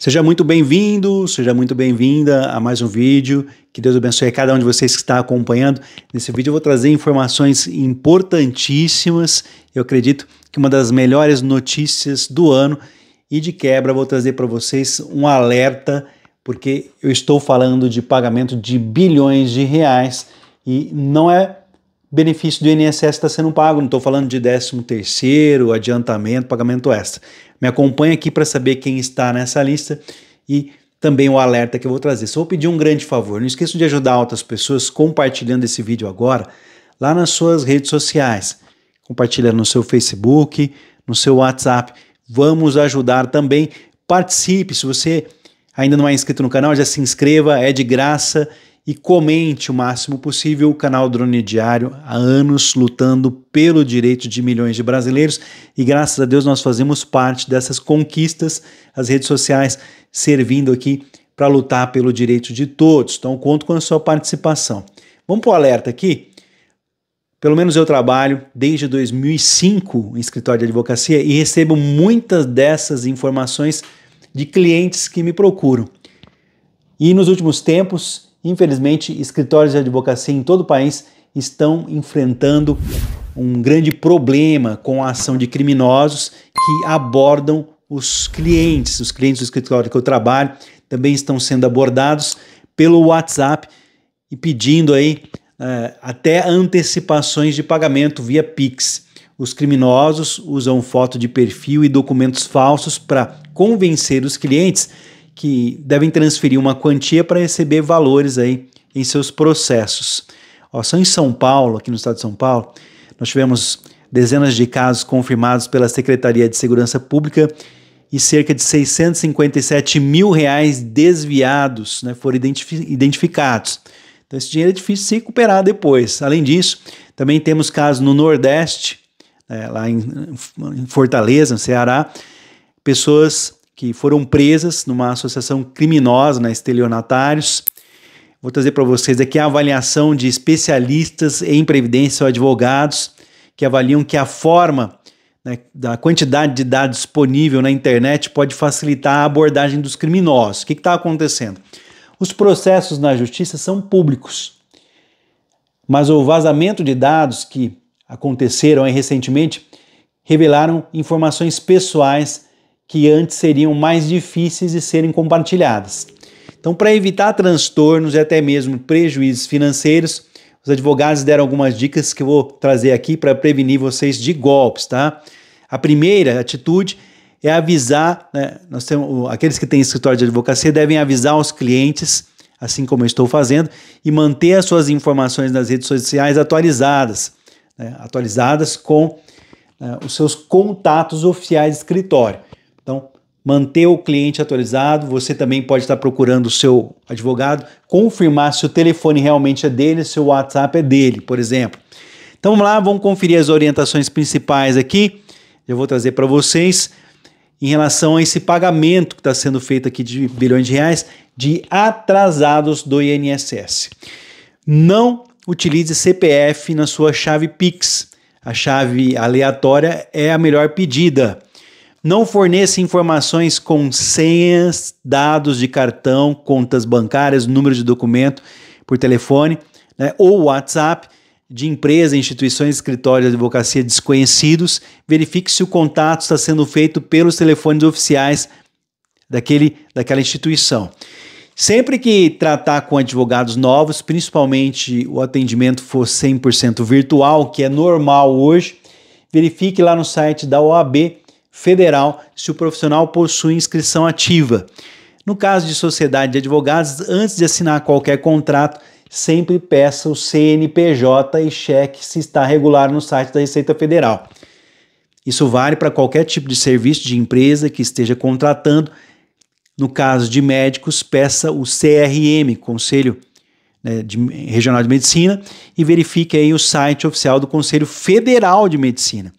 Seja muito bem-vindo, seja muito bem-vinda a mais um vídeo. Que Deus abençoe cada um de vocês que está acompanhando. Nesse vídeo eu vou trazer informações importantíssimas. Eu acredito que uma das melhores notícias do ano e de quebra vou trazer para vocês um alerta, porque eu estou falando de pagamento de bilhões de reais e não é benefício do INSS está sendo pago. Não estou falando de 13 terceiro, adiantamento, pagamento extra. Me acompanha aqui para saber quem está nessa lista e também o alerta que eu vou trazer. Só vou pedir um grande favor. Não esqueça de ajudar outras pessoas compartilhando esse vídeo agora lá nas suas redes sociais. Compartilha no seu Facebook, no seu WhatsApp. Vamos ajudar também. Participe. Se você ainda não é inscrito no canal, já se inscreva. É de graça e comente o máximo possível o canal Drone Diário há anos lutando pelo direito de milhões de brasileiros e graças a Deus nós fazemos parte dessas conquistas, as redes sociais servindo aqui para lutar pelo direito de todos. Então conto com a sua participação. Vamos para o alerta aqui? Pelo menos eu trabalho desde 2005 em escritório de advocacia e recebo muitas dessas informações de clientes que me procuram. E nos últimos tempos Infelizmente, escritórios de advocacia em todo o país estão enfrentando um grande problema com a ação de criminosos que abordam os clientes. Os clientes do escritório que eu trabalho também estão sendo abordados pelo WhatsApp e pedindo aí uh, até antecipações de pagamento via Pix. Os criminosos usam foto de perfil e documentos falsos para convencer os clientes que devem transferir uma quantia para receber valores aí em seus processos. Ó, só em São Paulo, aqui no estado de São Paulo, nós tivemos dezenas de casos confirmados pela Secretaria de Segurança Pública e cerca de 657 mil reais desviados né, foram identifi identificados. Então, esse dinheiro é difícil de se recuperar depois. Além disso, também temos casos no Nordeste, é, lá em, em Fortaleza, no Ceará, pessoas que foram presas numa associação criminosa, né, estelionatários. Vou trazer para vocês aqui a avaliação de especialistas em previdência ou advogados que avaliam que a forma né, da quantidade de dados disponível na internet pode facilitar a abordagem dos criminosos. O que está acontecendo? Os processos na justiça são públicos, mas o vazamento de dados que aconteceram recentemente revelaram informações pessoais que antes seriam mais difíceis de serem compartilhadas. Então, para evitar transtornos e até mesmo prejuízos financeiros, os advogados deram algumas dicas que eu vou trazer aqui para prevenir vocês de golpes, tá? A primeira atitude é avisar, né, nós temos, aqueles que têm escritório de advocacia devem avisar os clientes, assim como eu estou fazendo, e manter as suas informações nas redes sociais atualizadas, né, atualizadas com né, os seus contatos oficiais de escritório manter o cliente atualizado. Você também pode estar procurando o seu advogado, confirmar se o telefone realmente é dele, se o WhatsApp é dele, por exemplo. Então vamos lá, vamos conferir as orientações principais aqui. Eu vou trazer para vocês em relação a esse pagamento que está sendo feito aqui de bilhões de reais de atrasados do INSS. Não utilize CPF na sua chave Pix. A chave aleatória é a melhor pedida não forneça informações com senhas, dados de cartão, contas bancárias, número de documento por telefone né, ou WhatsApp de empresa, instituições, escritórios de advocacia desconhecidos. Verifique se o contato está sendo feito pelos telefones oficiais daquele, daquela instituição. Sempre que tratar com advogados novos, principalmente o atendimento for 100% virtual, que é normal hoje, verifique lá no site da OAB federal se o profissional possui inscrição ativa. No caso de sociedade de advogados, antes de assinar qualquer contrato, sempre peça o CNPJ e cheque se está regular no site da Receita Federal. Isso vale para qualquer tipo de serviço de empresa que esteja contratando. No caso de médicos, peça o CRM, Conselho né, Regional de Medicina, e verifique aí o site oficial do Conselho Federal de Medicina.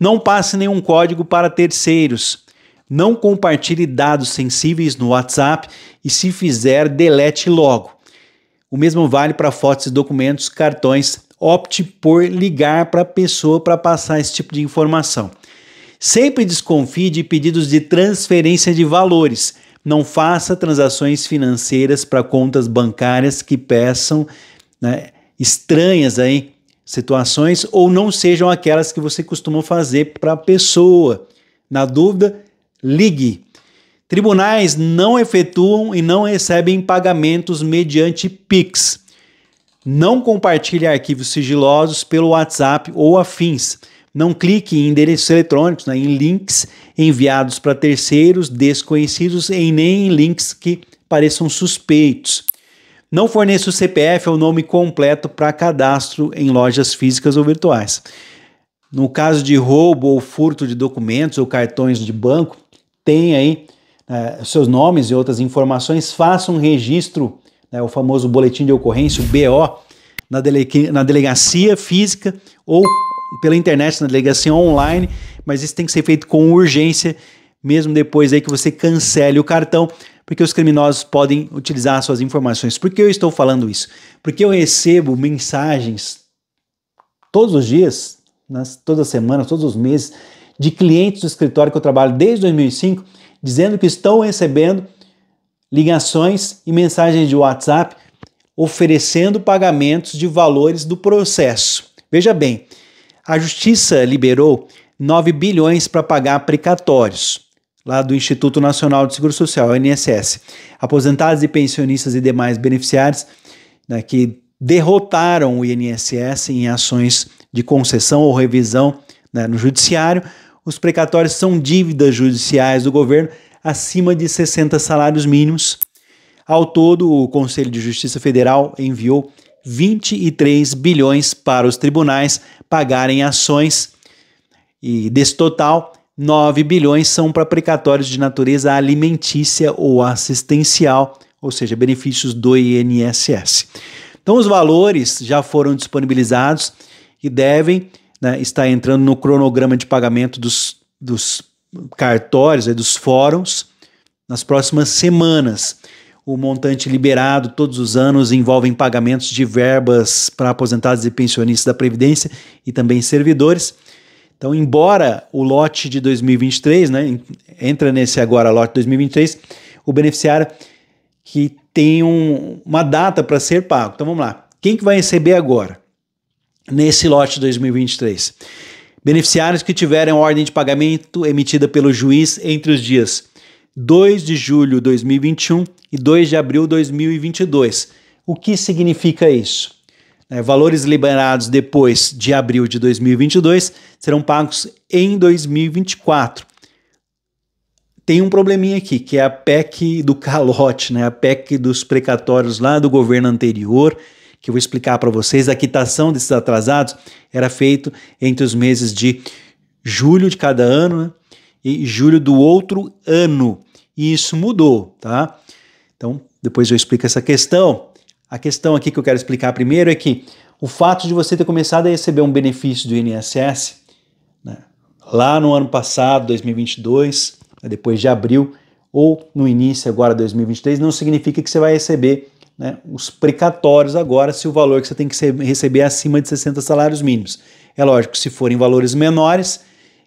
Não passe nenhum código para terceiros. Não compartilhe dados sensíveis no WhatsApp e, se fizer, delete logo. O mesmo vale para fotos e documentos, cartões. Opte por ligar para a pessoa para passar esse tipo de informação. Sempre desconfie de pedidos de transferência de valores. Não faça transações financeiras para contas bancárias que peçam né, estranhas aí situações ou não sejam aquelas que você costuma fazer para a pessoa. Na dúvida, ligue. Tribunais não efetuam e não recebem pagamentos mediante Pix. Não compartilhe arquivos sigilosos pelo WhatsApp ou afins. Não clique em endereços eletrônicos, né, em links enviados para terceiros desconhecidos e nem em links que pareçam suspeitos. Não forneça o CPF ou nome completo para cadastro em lojas físicas ou virtuais. No caso de roubo ou furto de documentos ou cartões de banco, tem aí eh, seus nomes e outras informações, faça um registro, né, o famoso boletim de ocorrência, o BO, na, dele na delegacia física ou pela internet, na delegacia online, mas isso tem que ser feito com urgência, mesmo depois aí que você cancele o cartão, porque os criminosos podem utilizar suas informações. Por que eu estou falando isso? Porque eu recebo mensagens todos os dias, nas, todas as semanas, todos os meses, de clientes do escritório que eu trabalho desde 2005, dizendo que estão recebendo ligações e mensagens de WhatsApp oferecendo pagamentos de valores do processo. Veja bem, a justiça liberou 9 bilhões para pagar precatórios lá do Instituto Nacional de Seguro Social, INSS. Aposentados e pensionistas e demais beneficiários né, que derrotaram o INSS em ações de concessão ou revisão né, no judiciário. Os precatórios são dívidas judiciais do governo acima de 60 salários mínimos. Ao todo, o Conselho de Justiça Federal enviou 23 bilhões para os tribunais pagarem ações e desse total, 9 bilhões são para precatórios de natureza alimentícia ou assistencial, ou seja, benefícios do INSS. Então, os valores já foram disponibilizados e devem né, estar entrando no cronograma de pagamento dos, dos cartórios, né, dos fóruns, nas próximas semanas. O montante liberado todos os anos envolve pagamentos de verbas para aposentados e pensionistas da Previdência e também servidores. Então, embora o lote de 2023, né, entra nesse agora lote 2023, o beneficiário que tem um, uma data para ser pago. Então vamos lá. Quem que vai receber agora? Nesse lote 2023. Beneficiários que tiverem ordem de pagamento emitida pelo juiz entre os dias 2 de julho de 2021 e 2 de abril de 2022. O que significa isso? Né? Valores liberados depois de abril de 2022 serão pagos em 2024. Tem um probleminha aqui, que é a PEC do calote, né? a PEC dos precatórios lá do governo anterior, que eu vou explicar para vocês. A quitação desses atrasados era feito entre os meses de julho de cada ano né? e julho do outro ano. E isso mudou, tá? Então, depois eu explico essa questão. A questão aqui que eu quero explicar primeiro é que o fato de você ter começado a receber um benefício do INSS né, lá no ano passado, 2022, né, depois de abril, ou no início agora, 2023, não significa que você vai receber né, os precatórios agora se o valor que você tem que receber é acima de 60 salários mínimos. É lógico, se forem valores menores,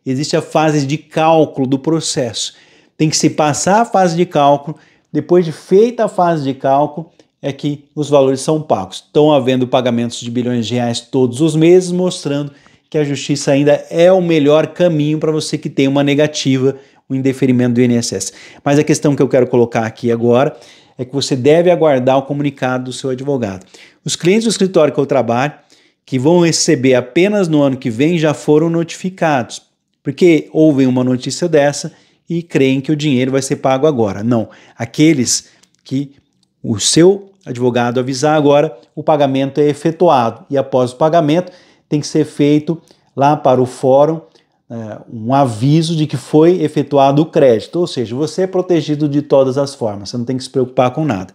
existe a fase de cálculo do processo. Tem que se passar a fase de cálculo, depois de feita a fase de cálculo, é que os valores são pagos. Estão havendo pagamentos de bilhões de reais todos os meses, mostrando que a justiça ainda é o melhor caminho para você que tem uma negativa, o um indeferimento do INSS. Mas a questão que eu quero colocar aqui agora é que você deve aguardar o comunicado do seu advogado. Os clientes do escritório que eu trabalho, que vão receber apenas no ano que vem, já foram notificados, porque ouvem uma notícia dessa e creem que o dinheiro vai ser pago agora. Não, aqueles que o seu advogado avisar agora, o pagamento é efetuado e após o pagamento tem que ser feito lá para o fórum é, um aviso de que foi efetuado o crédito, ou seja, você é protegido de todas as formas, você não tem que se preocupar com nada.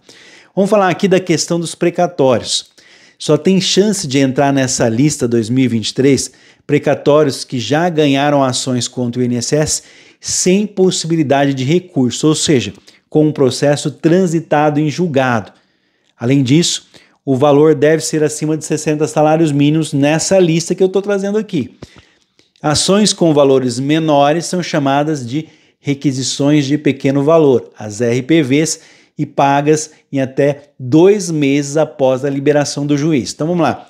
Vamos falar aqui da questão dos precatórios. Só tem chance de entrar nessa lista 2023 precatórios que já ganharam ações contra o INSS sem possibilidade de recurso, ou seja, com o um processo transitado em julgado. Além disso, o valor deve ser acima de 60 salários mínimos nessa lista que eu estou trazendo aqui. Ações com valores menores são chamadas de requisições de pequeno valor, as RPVs, e pagas em até dois meses após a liberação do juiz. Então vamos lá.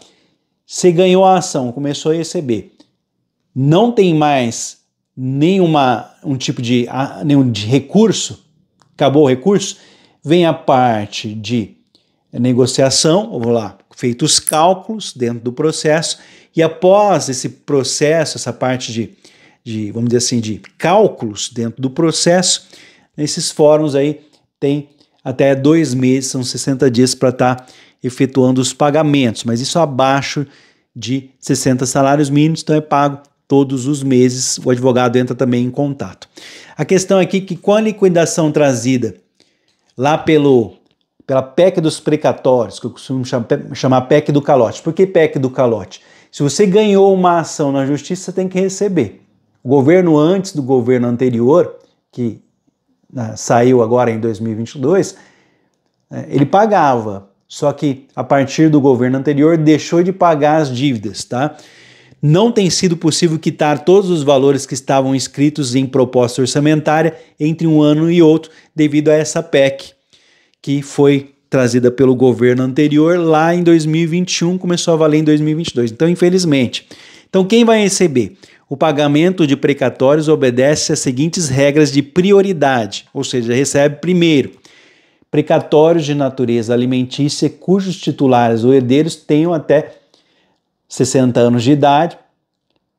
Você ganhou a ação, começou a receber. Não tem mais nenhuma um tipo de, ah, nenhum de recurso, acabou o recurso, vem a parte de é negociação, vamos lá, feitos os cálculos dentro do processo, e após esse processo, essa parte de, de vamos dizer assim, de cálculos dentro do processo, esses fóruns aí têm até dois meses, são 60 dias para estar tá efetuando os pagamentos, mas isso abaixo de 60 salários mínimos, então é pago todos os meses, o advogado entra também em contato. A questão aqui é que com a liquidação trazida lá pelo pela PEC dos precatórios, que eu costumo chamar PEC do calote. Por que PEC do calote? Se você ganhou uma ação na justiça, você tem que receber. O governo antes do governo anterior, que né, saiu agora em 2022, é, ele pagava, só que a partir do governo anterior deixou de pagar as dívidas, tá? Não tem sido possível quitar todos os valores que estavam inscritos em proposta orçamentária entre um ano e outro devido a essa PEC que foi trazida pelo governo anterior lá em 2021, começou a valer em 2022. Então, infelizmente. Então, quem vai receber? O pagamento de precatórios obedece às seguintes regras de prioridade, ou seja, recebe primeiro precatórios de natureza alimentícia cujos titulares ou herdeiros tenham até 60 anos de idade,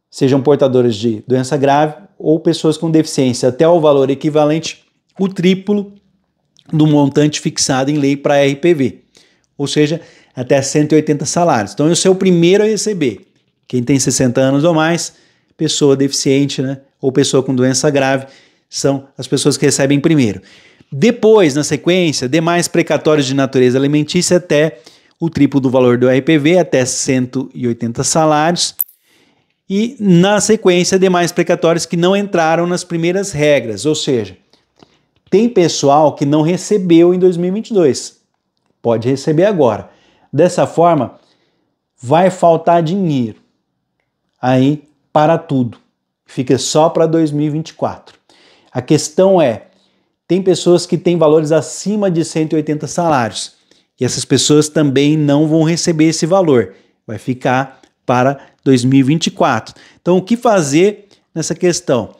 sejam portadores de doença grave ou pessoas com deficiência até o valor equivalente, o triplo do montante fixado em lei para RPV, ou seja, até 180 salários. Então, eu sou o primeiro a receber. Quem tem 60 anos ou mais, pessoa deficiente, né? Ou pessoa com doença grave, são as pessoas que recebem primeiro. Depois, na sequência, demais precatórios de natureza alimentícia até o triplo do valor do RPV, até 180 salários. E, na sequência, demais precatórios que não entraram nas primeiras regras, ou seja, tem pessoal que não recebeu em 2022, pode receber agora. Dessa forma, vai faltar dinheiro aí para tudo, fica só para 2024. A questão é: tem pessoas que têm valores acima de 180 salários e essas pessoas também não vão receber esse valor, vai ficar para 2024. Então, o que fazer nessa questão?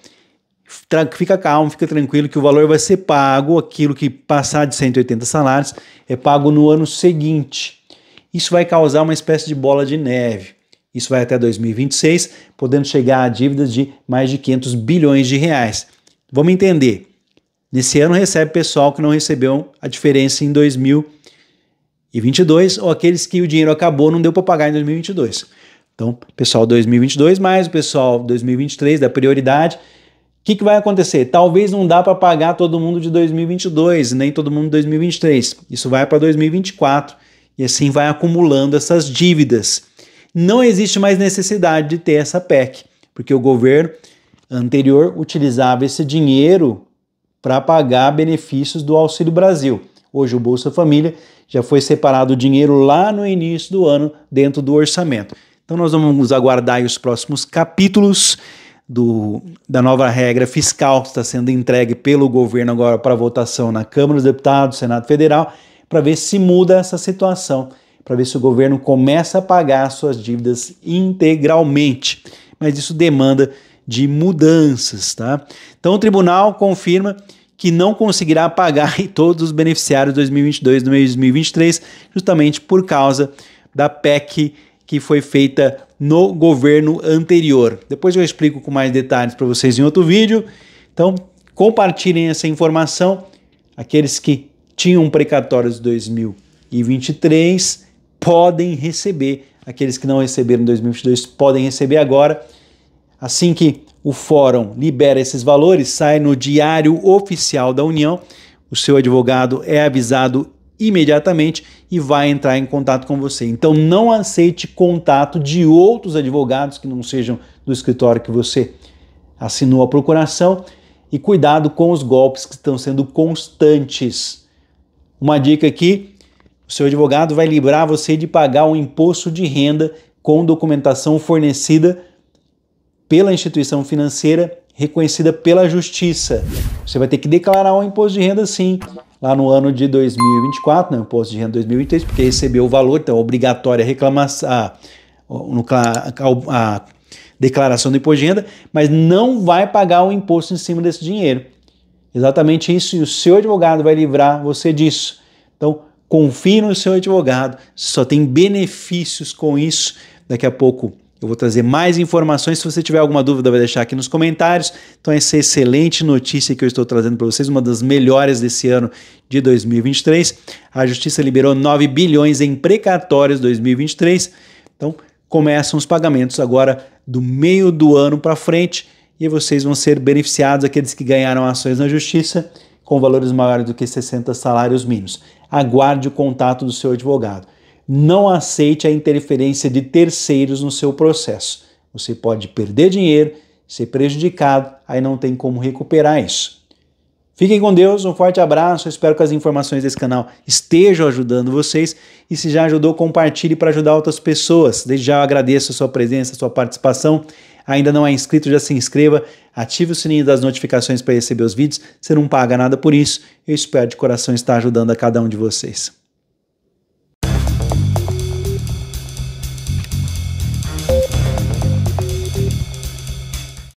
fica calmo, fica tranquilo que o valor vai ser pago, aquilo que passar de 180 salários é pago no ano seguinte. Isso vai causar uma espécie de bola de neve. Isso vai até 2026, podendo chegar a dívidas de mais de 500 bilhões de reais. Vamos entender. Nesse ano recebe pessoal que não recebeu a diferença em 2022 ou aqueles que o dinheiro acabou não deu para pagar em 2022. Então, pessoal 2022 mais o pessoal 2023 da prioridade o que, que, vai acontecer? Talvez não dá para pagar todo mundo de 2022, nem todo mundo de 2023. Isso vai para 2024 e assim vai acumulando essas dívidas. Não existe mais necessidade de ter essa PEC, porque o governo anterior utilizava esse dinheiro para pagar benefícios do Auxílio Brasil. Hoje o Bolsa Família já foi separado o dinheiro lá no início do ano dentro do orçamento. Então nós vamos aguardar os próximos capítulos do, da nova regra fiscal que está sendo entregue pelo governo agora para votação na Câmara dos Deputados, Senado Federal, para ver se muda essa situação, para ver se o governo começa a pagar suas dívidas integralmente. Mas isso demanda de mudanças, tá? Então o tribunal confirma que não conseguirá pagar todos os beneficiários 2022 e 2023, justamente por causa da PEC que foi feita no governo anterior. Depois eu explico com mais detalhes para vocês em outro vídeo. Então, compartilhem essa informação. Aqueles que tinham precatórios de 2023 podem receber. Aqueles que não receberam em 2022 podem receber agora. Assim que o fórum libera esses valores, sai no Diário Oficial da União. O seu advogado é avisado imediatamente e vai entrar em contato com você. Então não aceite contato de outros advogados que não sejam do escritório que você assinou a procuração e cuidado com os golpes que estão sendo constantes. Uma dica aqui, o seu advogado vai livrar você de pagar o um imposto de renda com documentação fornecida pela instituição financeira reconhecida pela justiça. Você vai ter que declarar o um imposto de renda sim lá no ano de 2024, né, imposto de renda 2023, porque recebeu o valor, então é obrigatória a reclamação, a, a, a declaração do imposto de renda, mas não vai pagar o imposto em cima desse dinheiro. Exatamente isso, e o seu advogado vai livrar você disso. Então, confie no seu advogado, só tem benefícios com isso. Daqui a pouco eu vou trazer mais informações. Se você tiver alguma dúvida, vai deixar aqui nos comentários. Então, essa excelente notícia que eu estou trazendo para vocês, uma das melhores desse ano de 2023. A Justiça liberou 9 bilhões em precatórios 2023. Então, começam os pagamentos agora do meio do ano para frente e vocês vão ser beneficiados, aqueles que ganharam ações na Justiça, com valores maiores do que 60 salários mínimos. Aguarde o contato do seu advogado não aceite a interferência de terceiros no seu processo. Você pode perder dinheiro, ser prejudicado, aí não tem como recuperar isso. Fiquem com Deus, um forte abraço. Espero que as informações desse canal estejam ajudando vocês. E se já ajudou, compartilhe para ajudar outras pessoas. Desde já agradeço a sua presença, a sua participação. Ainda não é inscrito, já se inscreva, ative o sininho das notificações para receber os vídeos. Você não paga nada por isso. Eu espero de coração estar ajudando a cada um de vocês.